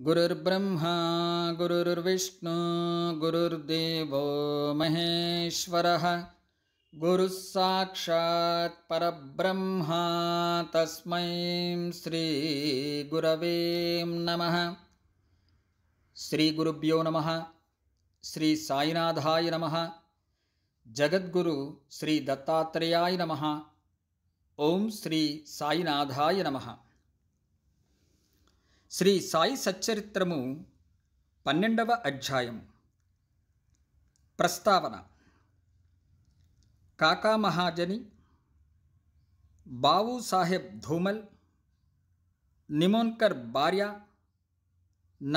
गुरुर्ब्रह्मा गुरुर्विष्णु गुरुर्देवो महेश्वरः परब्रह्मा तस्मै श्रीगुरवे नमः श्रीगुरुभ्यो नमः श्रीसायिनाथाय नमः श्रीदत्तात्रेयाय नमः ॐ श्रीसायिनाथाय नमः శ్రీ సాయి సచ్చరిత్రము పన్నెండవ అధ్యాయం ప్రస్తావన కాకా మహాజని బావు సాహెబ్ ధూమల్ నిమోన్కర్ భార్య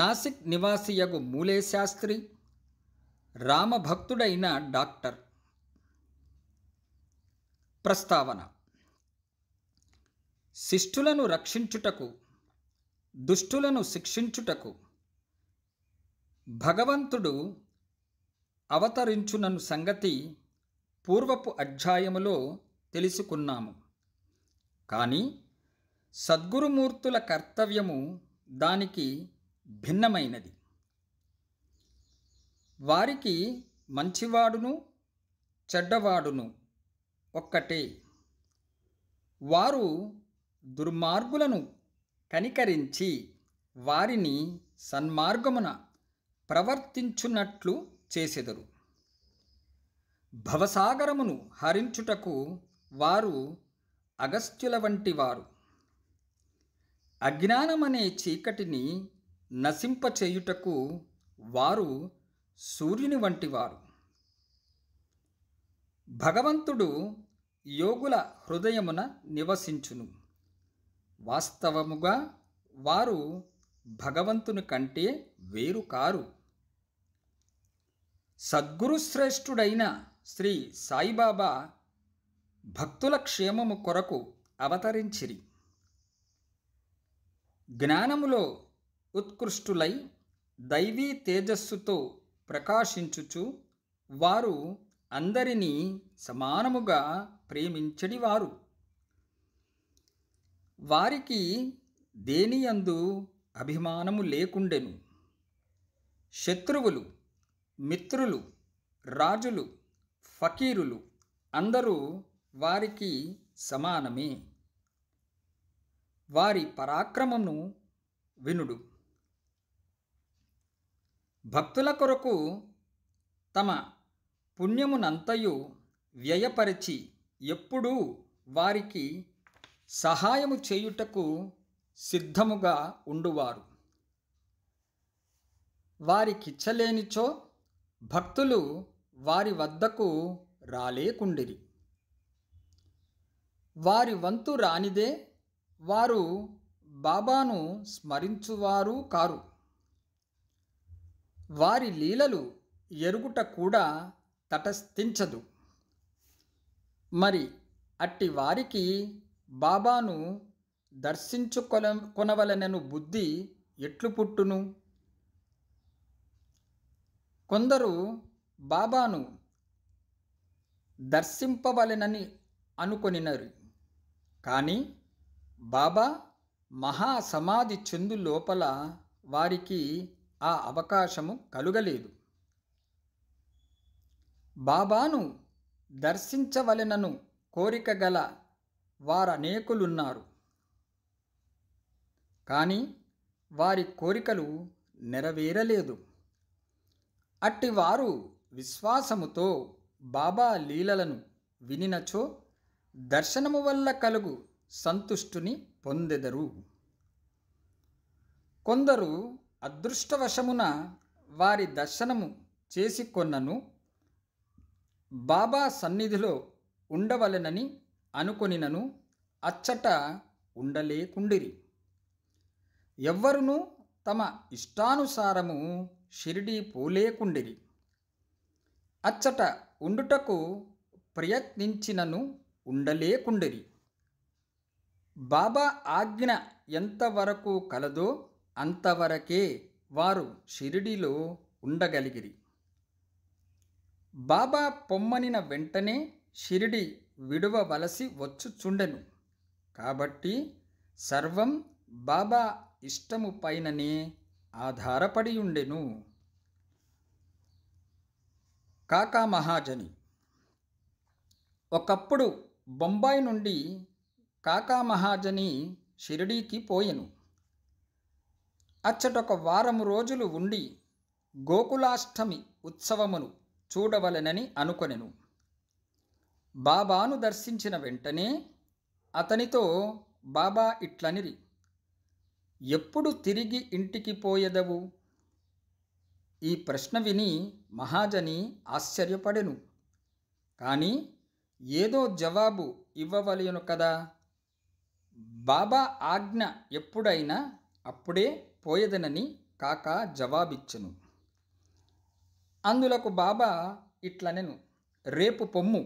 నాసిక్ నివాసియగు మూలే శాస్త్రి రామభక్తుడైన డాక్టర్ ప్రస్తావన శిష్ఠులను రక్షించుటకు దుష్టులను శిక్షించుటకు భగవంతుడు అవతరించునను సంగతి పూర్వపు అధ్యాయములో తెలుసుకున్నాము కానీ సద్గురుమూర్తుల కర్తవ్యము దానికి భిన్నమైనది వారికి మంచివాడును చెడ్డవాడును ఒక్కటే వారు దుర్మార్గులను కనికరించి వారిని సన్మార్గమున ప్రవర్తించునట్లు చేసెదరు భవసాగరమును హరించుటకు వారు అగస్త్యుల వంటి వారు అజ్ఞానమనే చీకటిని నశింపచేయుటకు వారు సూర్యుని వంటివారు భగవంతుడు యోగుల హృదయమున నివసించును వాస్తవముగా వారు భగవంతుని కంటే వేరు కారు సద్గురుశ్రేష్ఠుడైన శ్రీ సాయిబాబా భక్తుల క్షేమము కొరకు అవతరించిరి జ్ఞానములో ఉత్కృష్టులై దైవీ తేజస్సుతో ప్రకాశించుచు వారు అందరినీ సమానముగా ప్రేమించడివారు వారికి దేనియందు అభిమానము లేకుండెను శత్రువులు మిత్రులు రాజులు ఫకీరులు అందరూ వారికి సమానమే వారి పరాక్రమమును వినుడు భక్తుల కొరకు తమ పుణ్యమునంతయు వ్యయపరిచి ఎప్పుడూ వారికి సహాయము చేయుటకు సిద్ధముగా ఉండువారు వారికిచ్చలేనిచో భక్తులు వారి వద్దకు రాలేకుండిరి వారి వంతు రానిదే వారు బాబాను స్మరించువారు కారు వారి లీలలు ఎరుగుట కూడా తటస్థించదు మరి అట్టి వారికి బాబాను దర్శించుకొల కొనవలనను బుద్ధి ఎట్లు పుట్టును కొందరు బాబాను దర్శింపవలెనని అనుకొనినరు కానీ బాబా మహా సమాధి చెందు లోపల వారికి ఆ అవకాశము కలుగలేదు బాబాను దర్శించవలెనను కోరిక గల వారనేకులున్నారు కానీ వారి కోరికలు నెరవేరలేదు అట్టివారు విశ్వాసముతో బాబా లీలలను వినినచో దర్శనము వల్ల కలుగు సంతుష్టుని పొందెదరు కొందరు అదృష్టవశమున వారి దర్శనము చేసి కొన్నను బాబా సన్నిధిలో ఉండవలెనని అనుకొనినను అచ్చట ఉండలేకుండిరి ఎవ్వరునూ తమ ఇష్టానుసారము షిరిడీ పోలేకుండిరి అచ్చట ఉండుటకు ప్రయత్నించినను ఉండలేకుండిరి బాబా ఆజ్ఞ ఎంతవరకు కలదో అంతవరకే వారు షిరిడిలో ఉండగలిగిరి బాబా పొమ్మనిన వెంటనే షిరిడి వచ్చు వచ్చుచుండెను కాబట్టి సర్వం బాబా ఇష్టము పైననే ఆధారపడి ఉండెను కాకా మహాజని ఒకప్పుడు బొంబాయి నుండి కాకా మహాజని షిరిడీకి పోయెను అచ్చటొక వారం రోజులు ఉండి గోకులాష్టమి ఉత్సవమును చూడవలెనని అనుకొనెను బాబాను దర్శించిన వెంటనే అతనితో బాబా ఇట్లనిరి ఎప్పుడు తిరిగి ఇంటికి పోయెదవు ఈ ప్రశ్న విని మహాజని ఆశ్చర్యపడెను కానీ ఏదో జవాబు ఇవ్వవలేను కదా బాబా ఆజ్ఞ ఎప్పుడైనా అప్పుడే పోయేదనని కాక జవాబిచ్చెను అందులకు బాబా ఇట్లనెను రేపు పొమ్ము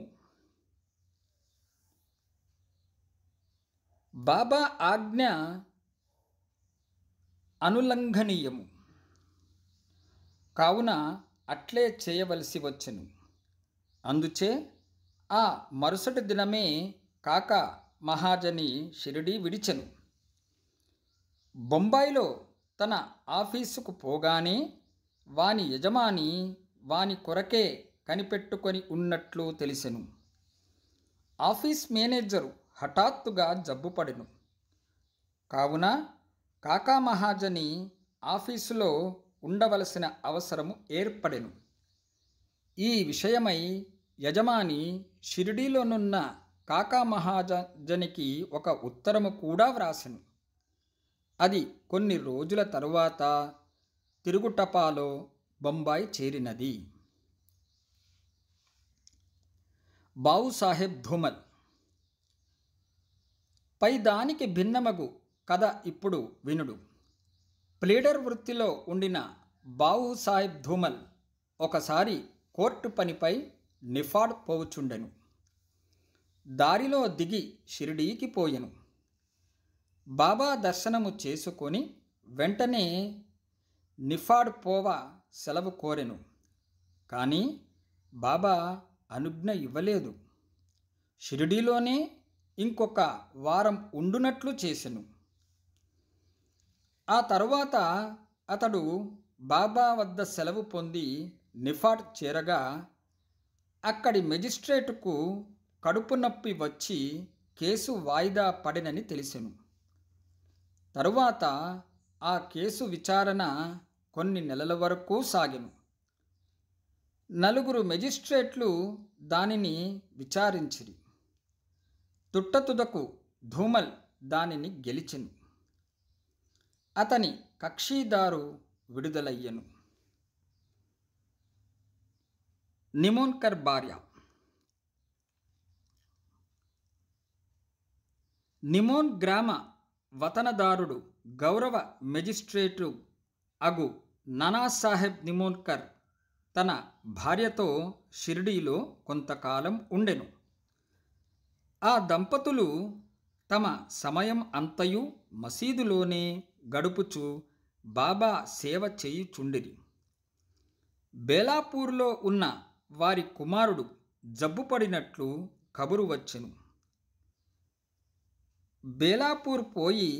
బాబా ఆజ్ఞ అనులంఘనీయము కావున అట్లే చేయవలసి వచ్చెను అందుచే ఆ మరుసటి దినమే కాక మహాజని షిరిడీ విడిచెను బొంబాయిలో తన ఆఫీసుకు పోగానే వాని యజమాని వాని కొరకే కనిపెట్టుకొని ఉన్నట్లు తెలిసెను ఆఫీస్ మేనేజరు హఠాత్తుగా జబ్బుపడెను కావున కాకా మహాజని ఆఫీసులో ఉండవలసిన అవసరము ఏర్పడెను ఈ విషయమై యజమాని షిరిడీలోనున్న కాకా మహాజనికి ఒక ఉత్తరము కూడా వ్రాసెను అది కొన్ని రోజుల తరువాత తిరుగుటపాలో బొంబాయి చేరినది బావుసాహెబ్ ధూమల్ పై దానికి భిన్నమగు కథ ఇప్పుడు వినుడు ప్లీడర్ వృత్తిలో ఉండిన బావు సాహెబ్ ధూమల్ ఒకసారి కోర్టు పనిపై నిఫాడ్ పోవుచుండెను దారిలో దిగి షిరిడీకి పోయెను బాబా దర్శనము చేసుకొని వెంటనే నిఫాడ్ పోవ సెలవు కోరెను కానీ బాబా అనుజ్ఞ ఇవ్వలేదు షిరిడీలోనే ఇంకొక వారం ఉండునట్లు చేసెను ఆ తరువాత అతడు బాబా వద్ద సెలవు పొంది నిఫాట్ చేరగా అక్కడి మెజిస్ట్రేటుకు కడుపు నొప్పి వచ్చి కేసు వాయిదా పడినని తెలిసెను తరువాత ఆ కేసు విచారణ కొన్ని నెలల వరకు సాగెను నలుగురు మెజిస్ట్రేట్లు దానిని విచారించిరి తుట్టతుదకు ధూమల్ దానిని గెలిచెను అతని కక్షీదారు విడుదలయ్యను నిమోన్కర్ భార్య నిమోన్ గ్రామ వతనదారుడు గౌరవ మెజిస్ట్రేటు అగు నానాసాహెబ్ నిమోన్కర్ తన భార్యతో షిరిడీలో కొంతకాలం ఉండెను ఆ దంపతులు తమ సమయం అంతయు మసీదులోనే గడుపుచు బాబా సేవ చేయుచుండిరి బేలాపూర్లో ఉన్న వారి కుమారుడు జబ్బుపడినట్లు కబురు వచ్చెను బేలాపూర్ పోయి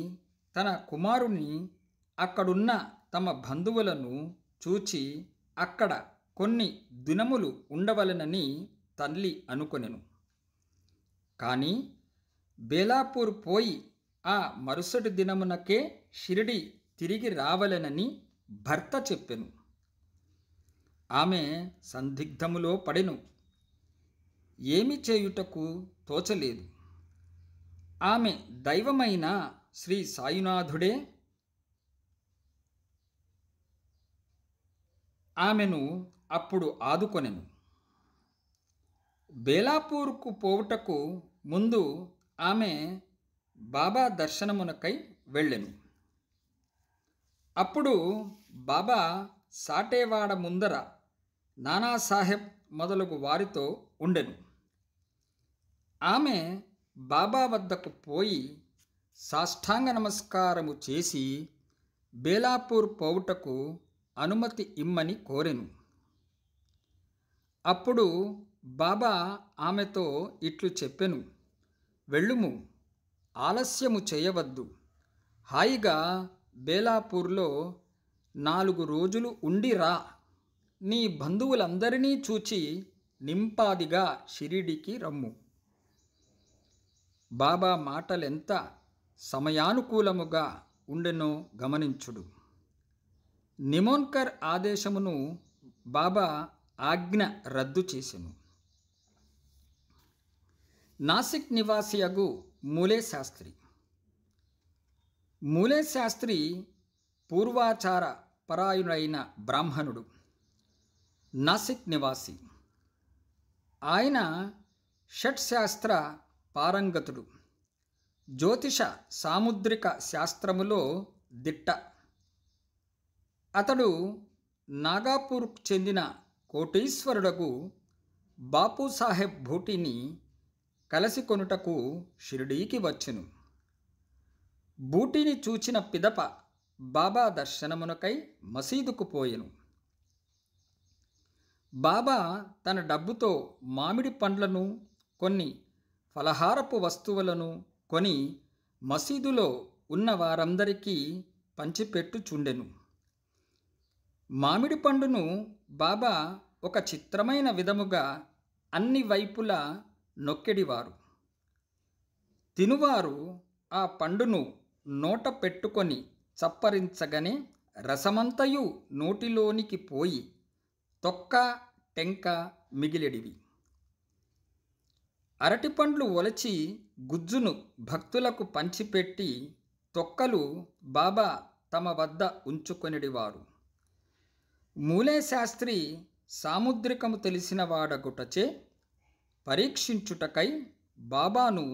తన కుమారుని అక్కడున్న తమ బంధువులను చూచి అక్కడ కొన్ని దినములు ఉండవలనని తల్లి అనుకొనెను కానీ బేలాపూర్ పోయి ఆ మరుసటి దినమునకే షిరిడి తిరిగి రావలెనని భర్త చెప్పెను ఆమె సందిగ్ధములో పడెను ఏమి చేయుటకు తోచలేదు ఆమె దైవమైన శ్రీ సాయునాథుడే ఆమెను అప్పుడు ఆదుకొనెను బేలాపూర్కు పోవుటకు ముందు ఆమె బాబా దర్శనమునకై వెళ్ళెను అప్పుడు బాబా సాటేవాడ ముందర నానాసాహెబ్ మొదలగు వారితో ఉండెను ఆమె బాబా వద్దకు పోయి సాష్టాంగ నమస్కారము చేసి బేలాపూర్ పోవుటకు అనుమతి ఇమ్మని కోరెను అప్పుడు బాబా ఆమెతో ఇట్లు చెప్పెను వెళ్ళుము ఆలస్యము చేయవద్దు హాయిగా బేలాపూర్లో నాలుగు రోజులు ఉండిరా నీ బంధువులందరినీ చూచి నింపాదిగా షిరిడికి రమ్ము బాబా మాటలెంత సమయానుకూలముగా ఉండెనో గమనించుడు నిమోన్కర్ ఆదేశమును బాబా ఆజ్ఞ రద్దు చేసెను నాసిక్ నివాసియగు మూలే శాస్త్రి మూలే శాస్త్రి పూర్వాచార పరాయణుడైన బ్రాహ్మణుడు నాసిక్ నివాసి ఆయన షట్శాస్త్ర పారంగతుడు జ్యోతిష సాముద్రిక శాస్త్రములో దిట్ట అతడు నాగాపూర్కు చెందిన కోటీశ్వరుడకు సాహెబ్ భూటిని కలసి కొనుటకు షిరిడీకి వచ్చును బూటిని చూచిన పిదప బాబా దర్శనమునకై మసీదుకు పోయెను బాబా తన డబ్బుతో మామిడి పండ్లను కొన్ని ఫలహారపు వస్తువులను కొని మసీదులో ఉన్న వారందరికీ పంచిపెట్టుచుండెను మామిడి పండును బాబా ఒక చిత్రమైన విధముగా అన్ని వైపులా నొక్కెడివారు తినువారు ఆ పండును నోట పెట్టుకొని చప్పరించగనే రసమంతయు నోటిలోనికి పోయి తొక్క టెంక మిగిలెడివి అరటిపండ్లు ఒలచి గుజ్జును భక్తులకు పంచిపెట్టి తొక్కలు బాబా తమ వద్ద ఉంచుకొనిడివారు మూలే శాస్త్రి సాముద్రికము గుటచే పరీక్షించుటకై బాబాను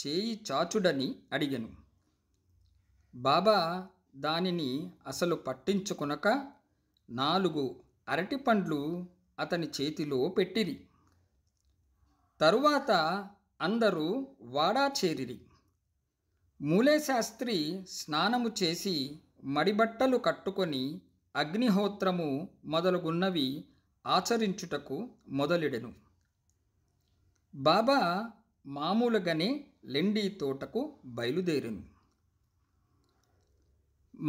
చేయి చాచుడని అడిగెను బాబా దానిని అసలు పట్టించుకునక నాలుగు అరటిపండ్లు అతని చేతిలో పెట్టిరి తరువాత అందరూ వాడా చేరిరి మూలేశాస్త్రి స్నానము చేసి మడిబట్టలు కట్టుకొని అగ్నిహోత్రము మొదలుగున్నవి ఆచరించుటకు మొదలెడెను బాబా మామూలుగానే లెండి తోటకు బయలుదేరును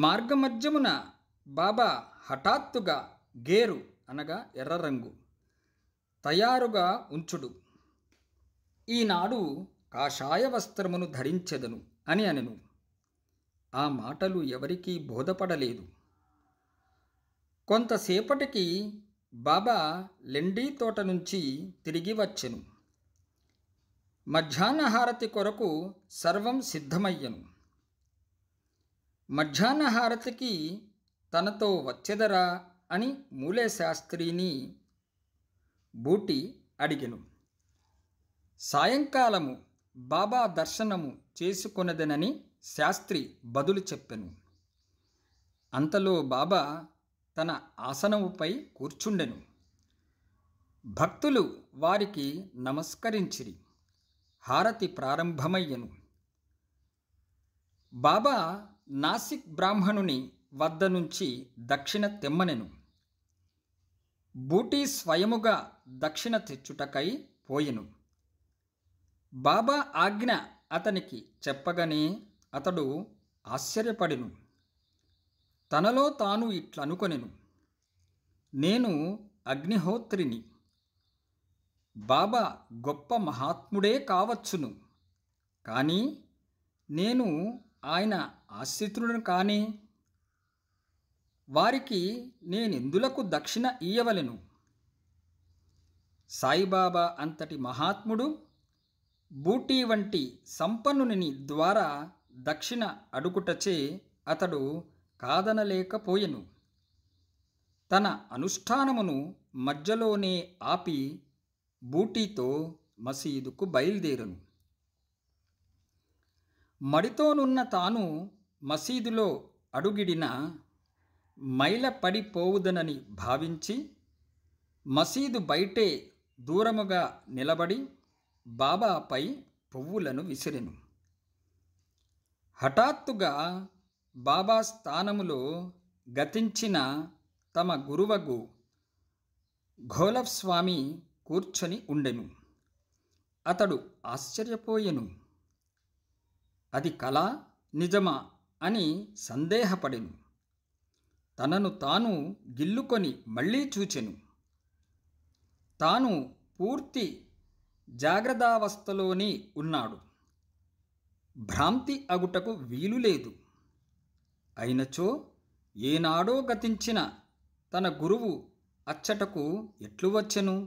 మార్గమధ్యమున బాబా హఠాత్తుగా గేరు అనగా ఎర్ర రంగు తయారుగా ఉంచుడు ఈనాడు కాషాయ వస్త్రమును ధరించెదను అని అనెను ఆ మాటలు ఎవరికీ బోధపడలేదు కొంతసేపటికి బాబా లెండీ తోట నుంచి తిరిగి వచ్చెను మధ్యాహ్నహారతి కొరకు సర్వం సిద్ధమయ్యను మధ్యాహ్నహారతికి తనతో వచ్చెదరా అని మూలే శాస్త్రిని బూటి అడిగెను సాయంకాలము బాబా దర్శనము చేసుకొనదనని శాస్త్రి బదులు చెప్పెను అంతలో బాబా తన ఆసనముపై కూర్చుండెను భక్తులు వారికి నమస్కరించిరి హారతి ప్రారంభమయ్యను బాబా నాసిక్ బ్రాహ్మణుని వద్ద నుంచి దక్షిణ తెమ్మనెను బూటీ స్వయముగా దక్షిణ తెచ్చుటకై పోయెను బాబా ఆజ్ఞ అతనికి చెప్పగానే అతడు ఆశ్చర్యపడెను తనలో తాను ఇట్లనుకొనెను నేను అగ్నిహోత్రిని బాబా గొప్ప మహాత్ముడే కావచ్చును కానీ నేను ఆయన ఆశ్రితులను కానీ వారికి నేనెందులకు దక్షిణ ఇయ్యవలెను సాయిబాబా అంతటి మహాత్ముడు బూటీ వంటి సంపన్నుని ద్వారా దక్షిణ అడుగుటచే అతడు కాదనలేకపోయెను తన అనుష్ఠానమును మధ్యలోనే ఆపి బూటీతో మసీదుకు బయలుదేరును మడితోనున్న తాను మసీదులో అడుగిడిన మైల పడిపోవుదనని భావించి మసీదు బయటే దూరముగా నిలబడి బాబాపై పువ్వులను విసిరెను హఠాత్తుగా బాబా స్థానములో గతించిన తమ గురువగు ఘోలఫ్ స్వామి కూర్చొని ఉండెను అతడు ఆశ్చర్యపోయెను అది కళ నిజమా అని సందేహపడెను తనను తాను గిల్లుకొని మళ్ళీ చూచెను తాను పూర్తి జాగ్రత్తావస్థలోనే ఉన్నాడు భ్రాంతి అగుటకు వీలు లేదు అయినచో ఏనాడో గతించిన తన గురువు అచ్చటకు ఎట్లు వచ్చెను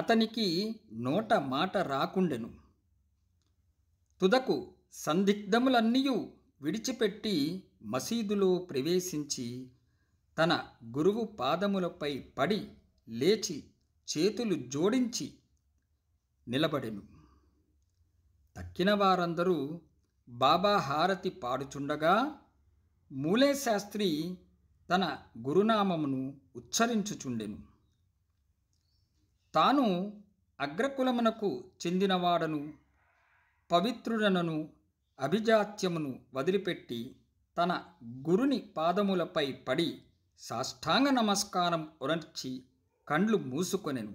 అతనికి నోట మాట రాకుండెను తుదకు సందిగ్ధములన్నీయు విడిచిపెట్టి మసీదులో ప్రవేశించి తన గురువు పాదములపై పడి లేచి చేతులు జోడించి నిలబడెను తక్కిన వారందరూ బాబా హారతి పాడుచుండగా మూలే శాస్త్రి తన గురునామమును ఉచ్చరించుచుండెను తాను అగ్రకులమునకు చెందినవాడను పవిత్రుడనను అభిజాత్యమును వదిలిపెట్టి తన గురుని పాదములపై పడి సాష్టాంగ నమస్కారం ఉనర్చి కండ్లు మూసుకొనెను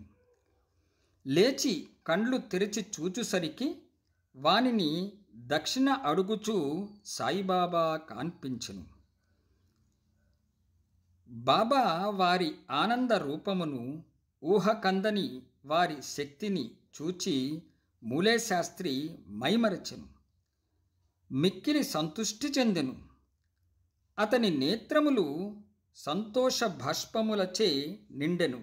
లేచి కండ్లు తెరిచి చూచుసరికి వానిని దక్షిణ అడుగుచూ సాయిబాబా కాన్పించెను బాబా వారి ఆనంద రూపమును ఊహకందని వారి శక్తిని చూచి మూలేశాస్త్రి మైమరచెను మిక్కిలి సంతుష్టి చెందెను అతని నేత్రములు సంతోష భాష్పములచే నిండెను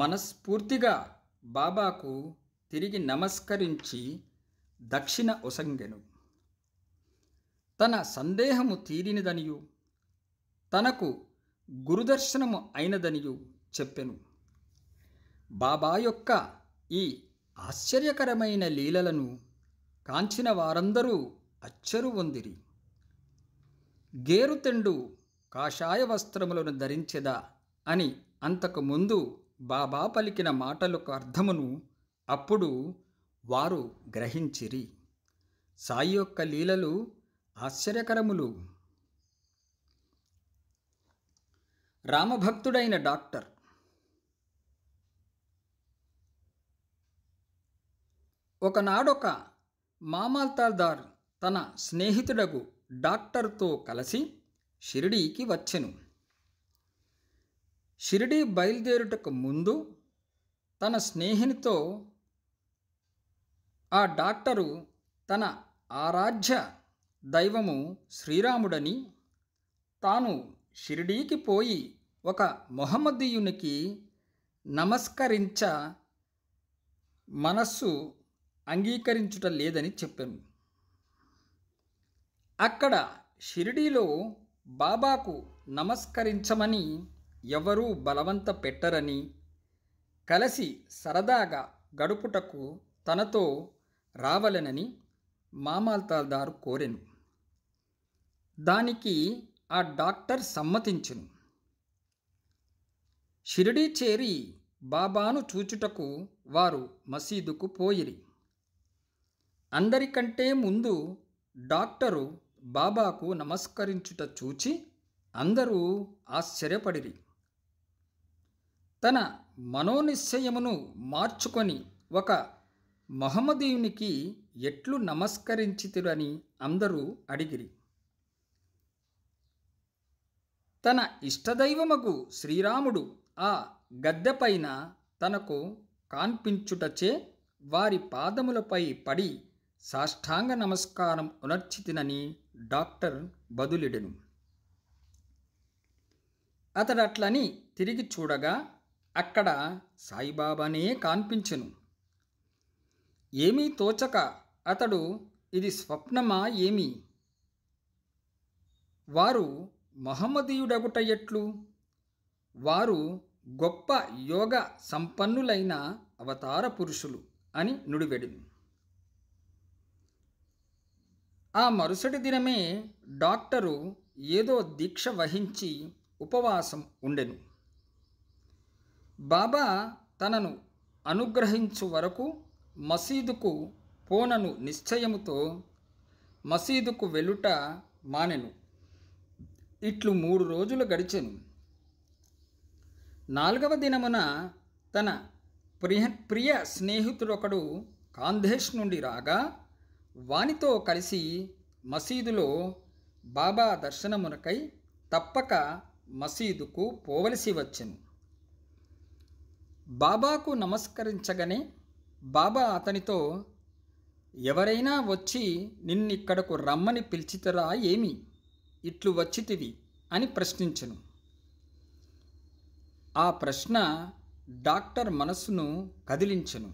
మనస్ఫూర్తిగా బాబాకు తిరిగి నమస్కరించి దక్షిణ ఒసంగెను తన సందేహము తీరినదనియు తనకు గురుదర్శనము అయినదనియు చెప్పెను బాబా యొక్క ఈ ఆశ్చర్యకరమైన లీలలను కాంచిన వారందరూ అచ్చరు వందిరి గేరుతెండు కాషాయ వస్త్రములను ధరించెదా అని అంతకుముందు బాబా పలికిన మాటలకు అర్థమును అప్పుడు వారు గ్రహించిరి సాయి యొక్క లీలలు ఆశ్చర్యకరములు రామభక్తుడైన డాక్టర్ ఒకనాడొక మామల్తాల్దార్ తన స్నేహితుడకు డాక్టర్తో కలిసి షిరిడీకి వచ్చెను షిరిడీ బయలుదేరుటకు ముందు తన స్నేహినితో ఆ డాక్టరు తన ఆరాధ్య దైవము శ్రీరాముడని తాను షిరిడీకి పోయి ఒక మొహమ్మదీయునికి నమస్కరించ మనస్సు అంగీకరించుట లేదని చెప్పాను అక్కడ షిరిడీలో బాబాకు నమస్కరించమని ఎవరూ బలవంత పెట్టరని కలిసి సరదాగా గడుపుటకు తనతో రావలెనని మామాల్తాల్దారు కోరెను దానికి ఆ డాక్టర్ సమ్మతించును షిరిడీ చేరి బాబాను చూచుటకు వారు మసీదుకు పోయిరి అందరికంటే ముందు డాక్టరు బాబాకు నమస్కరించుట చూచి అందరూ ఆశ్చర్యపడిరి తన మనోనిశ్చయమును మార్చుకొని ఒక మహమ్మదీయునికి ఎట్లు నమస్కరించితురని అందరూ అడిగిరి తన ఇష్టదైవమగు శ్రీరాముడు ఆ గద్దెపైన తనకు కాన్పించుటచే వారి పాదములపై పడి సాష్టాంగ నమస్కారం ఉనర్చితినని డాక్టర్ బదులిడెను అతడట్లని తిరిగి చూడగా అక్కడ సాయిబాబానే కాన్పించెను ఏమీ తోచక అతడు ఇది స్వప్నమా ఏమి వారు మహమ్మదీయుడగుట ఎట్లు వారు గొప్ప యోగ సంపన్నులైన అవతార పురుషులు అని నుడివెడింది ఆ మరుసటి దినమే డాక్టరు ఏదో దీక్ష వహించి ఉపవాసం ఉండెను బాబా తనను అనుగ్రహించు వరకు మసీదుకు పోనను నిశ్చయముతో మసీదుకు వెలుట మానెను ఇట్లు మూడు రోజులు గడిచెను నాలుగవ దినమున తన ప్రియ ప్రియ స్నేహితుడొకడు కాంధేష్ నుండి రాగా వానితో కలిసి మసీదులో బాబా దర్శనమునకై తప్పక మసీదుకు పోవలసి వచ్చెను బాబాకు నమస్కరించగానే బాబా అతనితో ఎవరైనా వచ్చి నిన్నిక్కడకు రమ్మని పిలిచితరా ఏమి ఇట్లు వచ్చితివి అని ప్రశ్నించను ఆ ప్రశ్న డాక్టర్ మనస్సును కదిలించను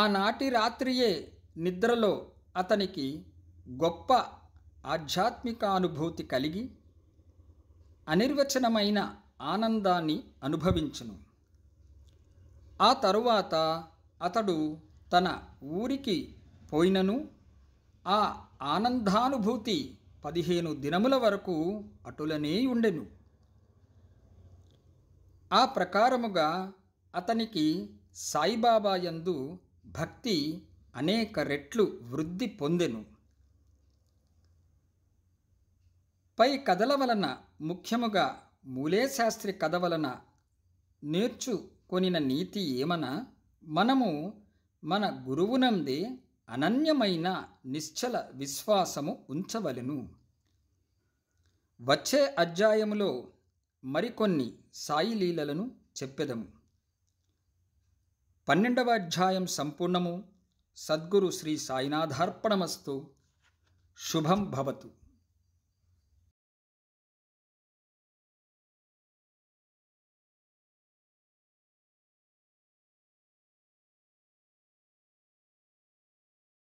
ఆనాటి రాత్రియే నిద్రలో అతనికి గొప్ప ఆధ్యాత్మిక అనుభూతి కలిగి అనిర్వచనమైన ఆనందాన్ని అనుభవించును ఆ తరువాత అతడు తన ఊరికి పోయినను ఆ ఆనందానుభూతి పదిహేను దినముల వరకు అటులనే ఉండెను ఆ ప్రకారముగా అతనికి సాయిబాబా యందు భక్తి అనేక రెట్లు వృద్ధి పొందెను పై కథల వలన ముఖ్యముగా మూలేశాస్త్రి కథ వలన నేర్చుకొనిన నీతి ఏమనా మనము మన గురువునందే అనన్యమైన నిశ్చల విశ్వాసము ఉంచవలను వచ్చే అధ్యాయములో మరికొన్ని సాయి చెప్పెదము పన్నెండవ అధ్యాయం సంపూర్ణము సద్గురు శ్రీ సాయినాథార్పణమస్తు శుభం భవతు